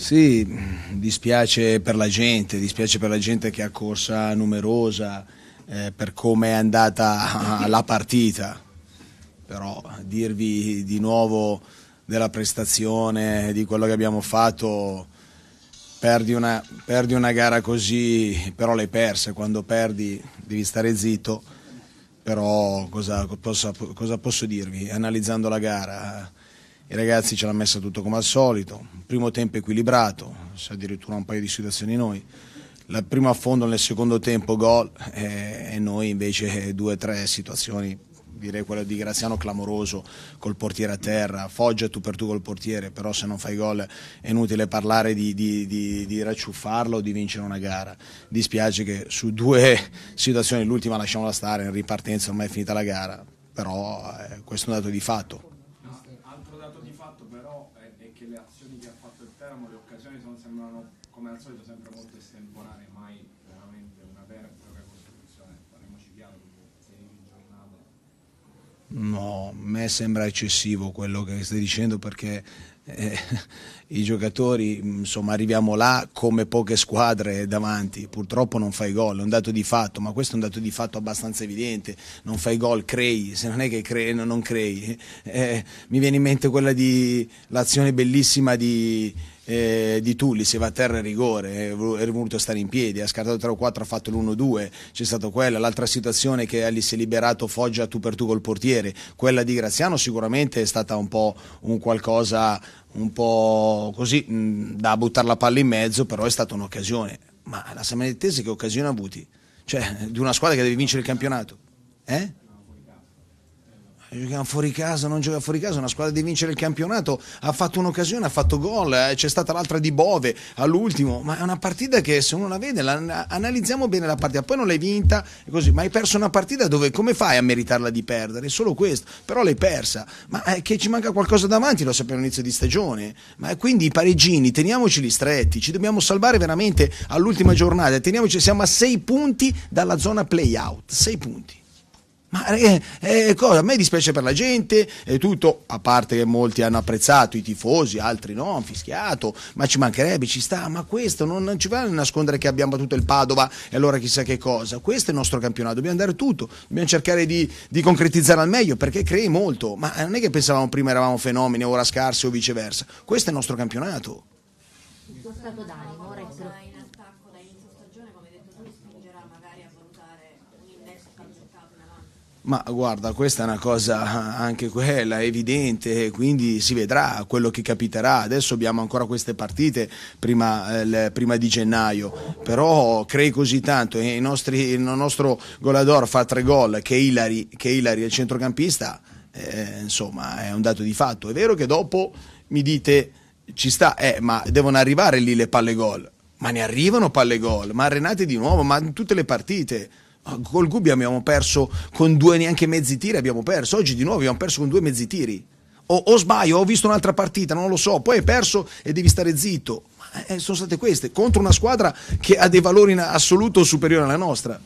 Sì, dispiace per la gente, dispiace per la gente che ha corsa numerosa, eh, per come è andata la partita, però dirvi di nuovo della prestazione, di quello che abbiamo fatto, perdi una, perdi una gara così, però l'hai persa, quando perdi devi stare zitto, però cosa, cosa, cosa posso dirvi? Analizzando la gara i ragazzi ce l'hanno messa tutto come al solito, primo tempo equilibrato, addirittura un paio di situazioni noi. La prima a fondo nel secondo tempo gol eh, e noi invece eh, due o tre situazioni, direi quello di Graziano clamoroso col portiere a terra, Foggia tu per tu col portiere, però se non fai gol è inutile parlare di, di, di, di racciuffarlo o di vincere una gara. Dispiace che su due situazioni, l'ultima lasciamola stare, in ripartenza ormai è finita la gara, però eh, questo è un dato di fatto delle azioni che ha fatto il Teramo le occasioni sono, sembrano come al solito sempre molto estemporanee, mai No, a me sembra eccessivo quello che stai dicendo perché eh, i giocatori, insomma, arriviamo là come poche squadre davanti, purtroppo non fai gol, è un dato di fatto, ma questo è un dato di fatto abbastanza evidente, non fai gol, crei, se non è che crei, non crei. Eh, mi viene in mente quella di l'azione bellissima di eh, di Tulli, si va a terra in rigore, è voluto stare in piedi, ha scartato 3 o 4, ha fatto l'1-2, c'è stata quella, l'altra situazione che Ali si è liberato Foggia tu per tu col portiere, quella di Graziano sicuramente è stata un po' un qualcosa un po' così mh, mm, da buttare la palla in mezzo, però è stata un'occasione. Ma la Samaritettese che occasione ha avuti? Cioè, di una squadra che deve vincere il campionato? Eh? Giochiamo fuori casa, non gioca fuori casa, una squadra di vincere il campionato, ha fatto un'occasione, ha fatto gol, eh, c'è stata l'altra di Bove all'ultimo, ma è una partita che se uno la vede, la, analizziamo bene la partita, poi non l'hai vinta, così, ma hai perso una partita dove come fai a meritarla di perdere? È solo questo, però l'hai persa, ma è che ci manca qualcosa davanti, lo sappiamo all'inizio di stagione, ma quindi i pareggini, teniamoceli stretti, ci dobbiamo salvare veramente all'ultima giornata, teniamoci, siamo a 6 punti dalla zona playout, 6 punti. Ma eh, eh, eh, cosa? A me dispiace per la gente, eh, tutto, a parte che molti hanno apprezzato i tifosi, altri no, hanno fischiato, ma ci mancherebbe, ci sta, ma questo non, non ci vale nascondere che abbiamo battuto il Padova e allora chissà che cosa. Questo è il nostro campionato, dobbiamo dare tutto, dobbiamo cercare di, di concretizzare al meglio perché crei molto, ma eh, non è che pensavamo prima eravamo fenomeni, ora scarsi o viceversa. Questo è il nostro campionato. Il tuo stato d'animo, ora è Ma guarda, questa è una cosa eh, anche quella eh, evidente, eh, quindi si vedrà quello che capiterà. Adesso abbiamo ancora queste partite prima, eh, prima di gennaio, però crei così tanto e il nostro golador fa tre gol che Ilari, che Ilari è il centrocampista, eh, insomma è un dato di fatto. È vero che dopo mi dite ci sta, eh, ma devono arrivare lì le palle gol, ma ne arrivano palle gol, ma arenate di nuovo, ma in tutte le partite. Ah, col Gubbio abbiamo perso con due neanche mezzi tiri, abbiamo perso. Oggi di nuovo abbiamo perso con due mezzi tiri. O, o sbaglio, ho visto un'altra partita, non lo so. Poi hai perso e devi stare zitto. Ma, eh, sono state queste, contro una squadra che ha dei valori in assoluto superiori alla nostra.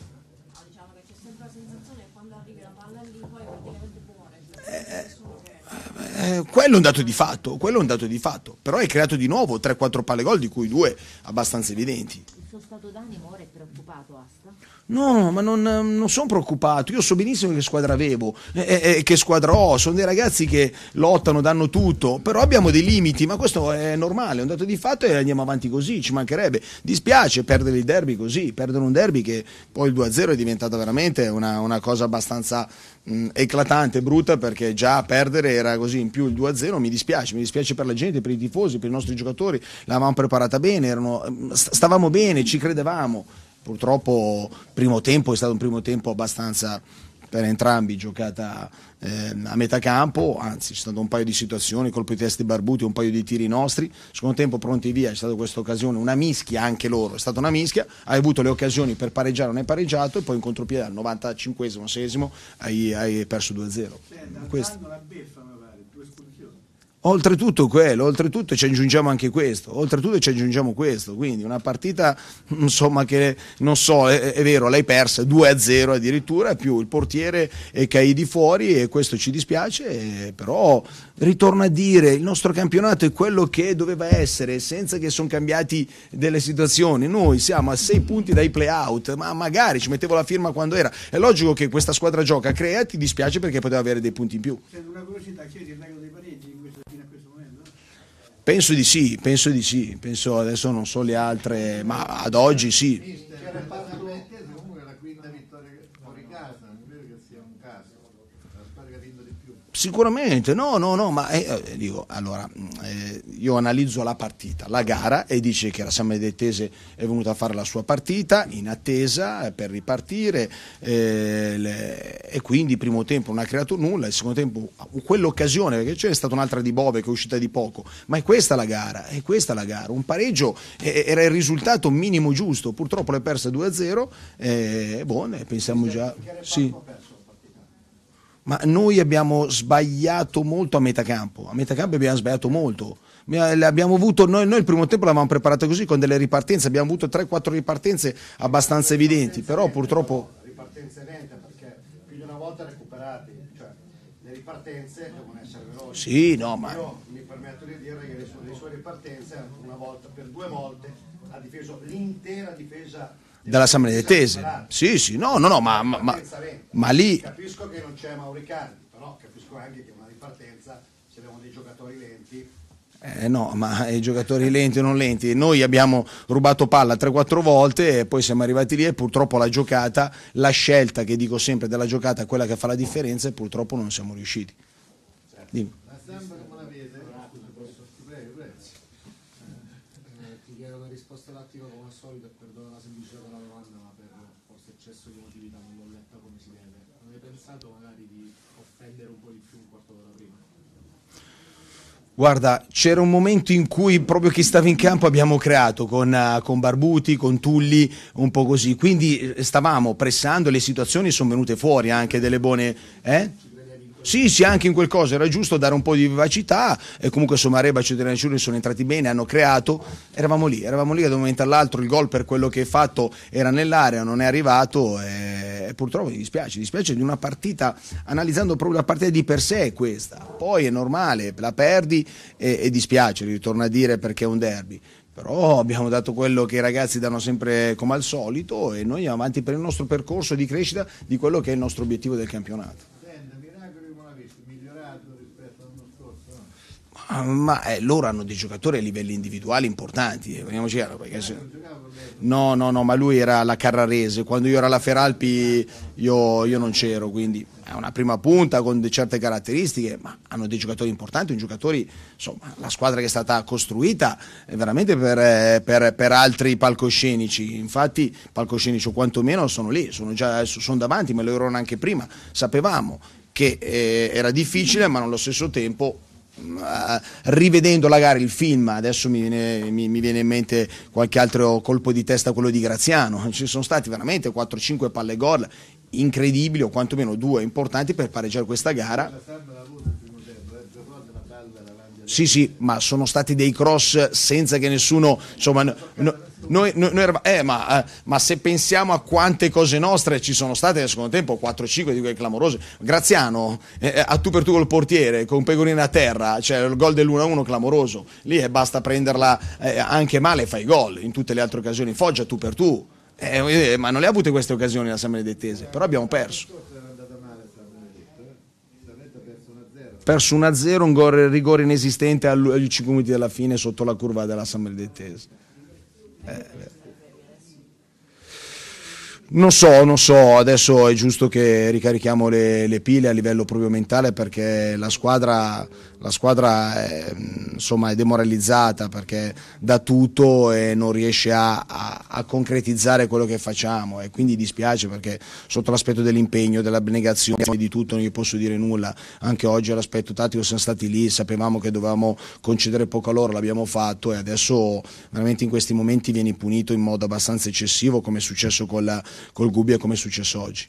Diciamo che c'è sempre la sensazione che quando arrivi la palla lì poi praticamente muore. Eh, eh. Eh, quello è un dato di fatto, quello è un dato di fatto, però hai creato di nuovo 3-4 palle gol di cui due abbastanza evidenti. Il suo stato d'animo ora è preoccupato Asta? No, ma non, ehm, non sono preoccupato, io so benissimo che squadra avevo, eh, eh, che squadra ho, sono dei ragazzi che lottano, danno tutto, però abbiamo dei limiti, ma questo è normale, è un dato di fatto e andiamo avanti così, ci mancherebbe. Dispiace perdere il derby così, perdere un derby che poi il 2-0 è diventata veramente una, una cosa abbastanza mh, eclatante, brutta, perché già perdere era così più il 2-0 mi dispiace, mi dispiace per la gente, per i tifosi, per i nostri giocatori, l'avevamo preparata bene, erano, ehm, stavamo bene, ci credevamo. Purtroppo primo tempo è stato un primo tempo abbastanza per entrambi giocata eh, a metà campo, anzi c'è stato un paio di situazioni, colpi di testa di Barbuti, un paio di tiri nostri, secondo tempo pronti via, è stata questa occasione, una mischia anche loro, è stata una mischia, hai avuto le occasioni per pareggiare, non hai pareggiato e poi in contropiede al 95esimo, 6 hai, hai perso 2-0. Cioè, la beffa oltretutto quello, oltretutto ci aggiungiamo anche questo, oltretutto ci aggiungiamo questo, quindi una partita insomma che non so, è, è vero, l'hai persa 2-0 addirittura, più il portiere è Caidi fuori e questo ci dispiace, eh, però ritorno a dire, il nostro campionato è quello che doveva essere, senza che sono cambiati delle situazioni, noi siamo a 6 punti dai play-out, ma magari ci mettevo la firma quando era, è logico che questa squadra gioca, crea, ti dispiace perché poteva avere dei punti in più. C'è una velocità, chiedi il lago dei Parigi Penso di sì, penso di sì, penso adesso non so le altre, ma ad oggi sì. Sicuramente, no, no, no, ma eh, eh, dico, allora, eh, io analizzo la partita, la gara e dice che la Samme dei Tese è venuta a fare la sua partita in attesa eh, per ripartire eh, le, e quindi primo tempo non ha creato nulla, il secondo tempo uh, quell'occasione, perché c'è stata un'altra di Bove che è uscita di poco, ma è questa la gara, è questa la gara, un pareggio eh, era il risultato minimo giusto, purtroppo l'hai persa 2-0, eh, boh, pensiamo già... Sì. Perso ma noi abbiamo sbagliato molto a metà campo, a metà campo abbiamo sbagliato molto. Avuto, noi, noi, il primo tempo l'avevamo preparato così con delle ripartenze, abbiamo avuto 3-4 ripartenze abbastanza evidenti, però purtroppo... Ripartenze lente perché più di una volta recuperati, cioè le ripartenze devono essere veloci. Sì, no, ma... Io mi permetto di dire che le sue, le sue ripartenze una volta, per due volte ha difeso l'intera difesa dall'Assemblea delle Tese. Sì, sì, no, no, no, ma, ma, ma, ma lì... Capisco che non c'è Mauricardi, però capisco anche che una ripartenza se abbiamo dei giocatori lenti eh no, ma i giocatori lenti o non lenti, noi abbiamo rubato palla 3-4 volte e poi siamo arrivati lì e purtroppo la giocata, la scelta che dico sempre della giocata, quella che fa la differenza e purtroppo non siamo riusciti. Certo. Dimmi. tattico come al solito e perdono la semplicità della domanda ma per forse eccesso di emotività non l'ho letta come si deve non hai pensato magari di offendere un po' di più un quarto d'ora prima? Guarda, c'era un momento in cui proprio chi stava in campo abbiamo creato con, eh, con, Barbuti, con Tulli, un po' così. Quindi eh, stavamo pressando, le situazioni sono venute fuori anche delle buone... Eh? Sì, sì, anche in quel coso era giusto dare un po' di vivacità e comunque insomma Reba e Ciudinacciuri sono entrati bene, hanno creato, eravamo lì, eravamo lì da un momento all'altro, il gol per quello che è fatto era nell'area, non è arrivato e, e purtroppo mi dispiace, mi dispiace di una partita, analizzando proprio la partita di per sé è questa, poi è normale, la perdi e, e dispiace, ritorno a dire perché è un derby, però abbiamo dato quello che i ragazzi danno sempre come al solito e noi andiamo avanti per il nostro percorso di crescita di quello che è il nostro obiettivo del campionato. ma eh, loro hanno dei giocatori a livelli individuali importanti, parliamoci eh, Perché se... No, no, no, ma lui era la Carrarese, quando io ero alla Feralpi io, io non c'ero, quindi è una prima punta con certe caratteristiche, ma hanno dei giocatori importanti, un giocatore, insomma, la squadra che è stata costruita è veramente per, eh, per, per, altri palcoscenici, infatti palcoscenici o quantomeno sono lì, sono già sono davanti, me lo erano anche prima, sapevamo che eh, era difficile ma allo stesso tempo Mm, eh, rivedendo la gara, il film, adesso mi viene, mi, mi viene, in mente qualche altro colpo di testa, quello di Graziano, ci sono stati veramente 4-5 palle gol incredibili o quantomeno due importanti per pareggiare questa gara. Sì, sì, ma sono stati dei cross senza che nessuno, insomma, no, no, noi, noi, noi eravamo, eh, ma, eh, ma, se pensiamo a quante cose nostre ci sono state nel secondo tempo, 4-5 di quelle clamorose, Graziano eh, eh, a tu per tu col portiere, con Pecorina a terra, cioè il gol dell'1-1 clamoroso, lì è eh, basta prenderla eh, anche male, fai gol, in tutte le altre occasioni, Foggia tu per tu, ma non le ha avute queste occasioni la San Benedettese, però abbiamo perso. perso 1-0, un gol, rigore inesistente agli 5 minuti della fine sotto la curva della San Benedetese. Eh. Non so, non so, adesso è giusto che ricarichiamo le, le pile a livello proprio mentale perché la squadra la squadra è, insomma, è, demoralizzata perché dà tutto e non riesce a, a, a, concretizzare quello che facciamo e quindi dispiace perché sotto l'aspetto dell'impegno, dell'abnegazione, di tutto non gli posso dire nulla, anche oggi all'aspetto tattico siamo stati lì, sapevamo che dovevamo concedere poco a loro, l'abbiamo fatto e adesso veramente in questi momenti vieni punito in modo abbastanza eccessivo come è successo col, col Gubbia e come è successo oggi.